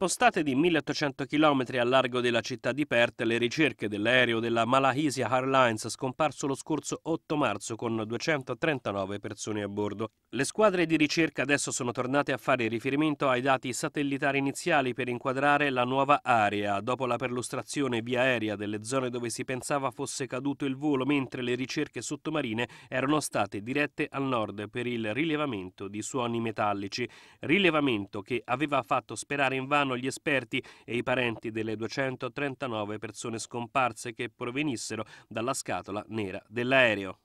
Spostate di 1800 km a largo della città di Perth le ricerche dell'aereo della Malaysia Airlines scomparso lo scorso 8 marzo con 239 persone a bordo. Le squadre di ricerca adesso sono tornate a fare riferimento ai dati satellitari iniziali per inquadrare la nuova area, dopo la perlustrazione via aerea delle zone dove si pensava fosse caduto il volo, mentre le ricerche sottomarine erano state dirette al nord per il rilevamento di suoni metallici, rilevamento che aveva fatto sperare in vano fanno gli esperti e i parenti delle 239 persone scomparse che provenissero dalla scatola nera dell'aereo.